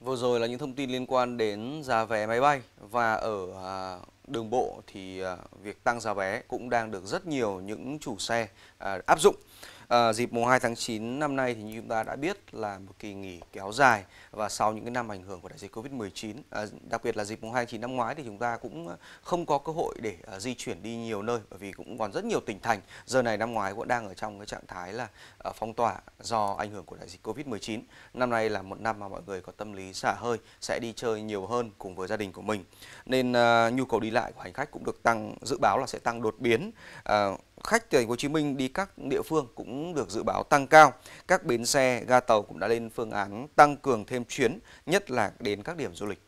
Vừa rồi là những thông tin liên quan đến giá vé máy bay và ở à, đường bộ thì à, việc tăng giá vé cũng đang được rất nhiều những chủ xe à, áp dụng. À, dịp mùng 2 tháng 9 năm nay thì như chúng ta đã biết là một kỳ nghỉ kéo dài và sau những cái năm ảnh hưởng của đại dịch Covid-19, à, ờ, đặc biệt là dịp mùng 2 tháng 9 năm ngoái thì chúng ta cũng không có cơ hội để à, di chuyển đi nhiều nơi bởi vì cũng còn rất nhiều tỉnh thành giờ này năm ngoái cũng đang ở trong cái trạng thái là à, phong tỏa do ảnh hưởng của đại dịch Covid-19. Năm nay là một năm mà mọi người có tâm lý xả hơi sẽ đi chơi nhiều hơn cùng với gia đình của mình. Nên à, nhu cầu đi lại của hành khách cũng được tăng dự báo là sẽ tăng đột biến. À, khách từ thành phố Hồ Chí Minh đi các địa phương cũng được dự báo tăng cao. Các bến xe, ga tàu cũng đã lên phương án tăng cường thêm chuyến, nhất là đến các điểm du lịch.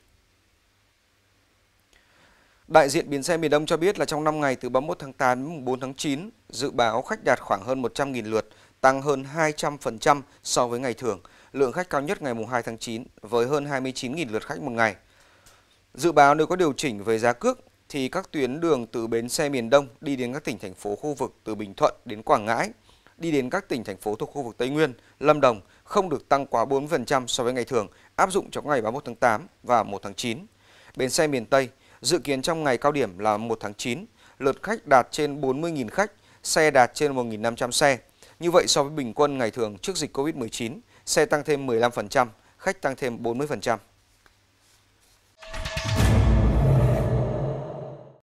Đại diện bến xe miền Đông cho biết là trong 5 ngày từ 31 tháng 8 đến 4 tháng 9, dự báo khách đạt khoảng hơn 100.000 lượt, tăng hơn 200% so với ngày thường. Lượng khách cao nhất ngày 2 tháng 9 với hơn 29.000 lượt khách một ngày. Dự báo nếu có điều chỉnh về giá cước thì các tuyến đường từ bến xe miền Đông đi đến các tỉnh thành phố khu vực từ Bình Thuận đến Quảng Ngãi, đi đến các tỉnh thành phố thuộc khu vực Tây Nguyên, Lâm Đồng không được tăng quá 4% so với ngày thường, áp dụng trong ngày 31 tháng 8 và 1 tháng 9. Bến xe miền Tây dự kiến trong ngày cao điểm là 1 tháng 9, lượt khách đạt trên 40.000 khách, xe đạt trên 1.500 xe. Như vậy so với bình quân ngày thường trước dịch Covid-19, xe tăng thêm 15%, khách tăng thêm 40%.